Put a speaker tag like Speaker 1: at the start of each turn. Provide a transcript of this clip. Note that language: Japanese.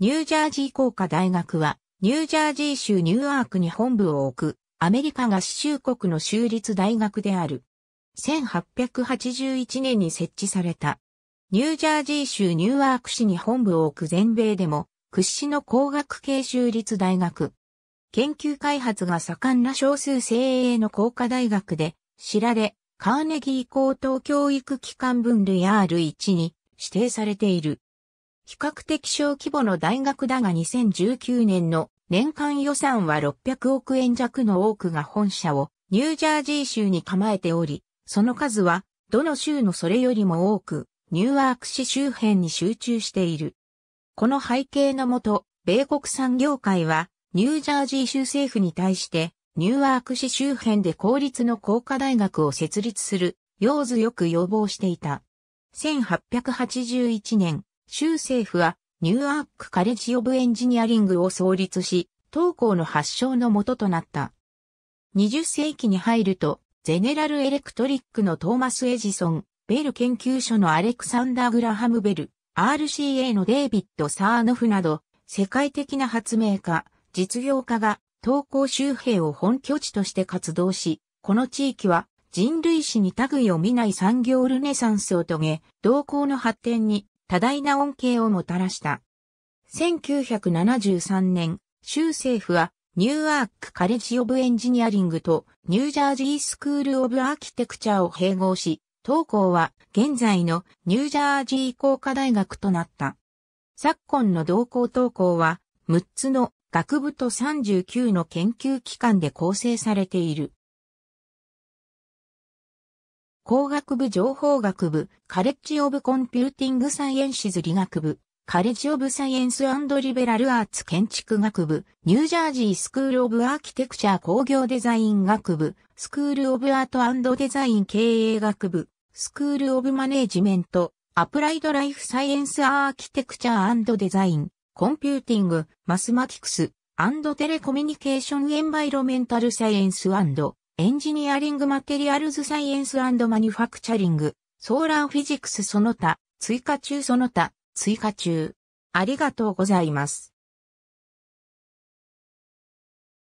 Speaker 1: ニュージャージー工科大学は、ニュージャージー州ニューアークに本部を置く、アメリカ合衆国の州立大学である。1881年に設置された。ニュージャージー州ニューアーク市に本部を置く全米でも、屈指の工学系州立大学。研究開発が盛んな少数精鋭の工科大学で、知られ、カーネギー高等教育機関分類 R1 に指定されている。比較的小規模の大学だが2019年の年間予算は600億円弱の多くが本社をニュージャージー州に構えており、その数はどの州のそれよりも多く、ニューアーク市周辺に集中している。この背景のもと、米国産業界は、ニュージャージー州政府に対して、ニューアーク市周辺で公立の工科大学を設立する、要図よく要望していた。1881年、州政府はニューアークカレッジ・オブ・エンジニアリングを創立し、東稿の発祥のもととなった。20世紀に入ると、ゼネラル・エレクトリックのトーマス・エジソン、ベル研究所のアレクサンダー・グラハム・ベル、RCA のデイビッド・サーノフなど、世界的な発明家、実業家が、東稿。周辺を本拠地として活動し、この地域は人類史に類を見ない産業ルネサンスを遂げ、同行の発展に多大な恩恵をもたらした。1973年、州政府はニューアークカレッジ・オブ・エンジニアリングとニュージャージー・スクール・オブ・アーキテクチャを併合し、東校は現在のニュージャージー工科大学となった。昨今の同校東校は6つの学部と39の研究機関
Speaker 2: で構成されている。工学部
Speaker 1: 情報学部、カレッジオブコンピューティングサイエンシズ理学部、カレッジオブサイエンスリベラルアーツ建築学部、ニュージャージースクールオブアーキテクチャ工業デザイン学部、スクールオブアートデザイン経営学部、スクールオブマネージメント、アプライドライフサイエンスアーキテクチャデザイン、コンピューティング、マスマティクス、テレコミュニケーションエンバイロメンタルサイエンスエンジニアリングマテリアルズサイエンスマニュファクチャリング、ソーラーフィジクスその他、追加中その他、追加中。あ
Speaker 2: りがとうございます。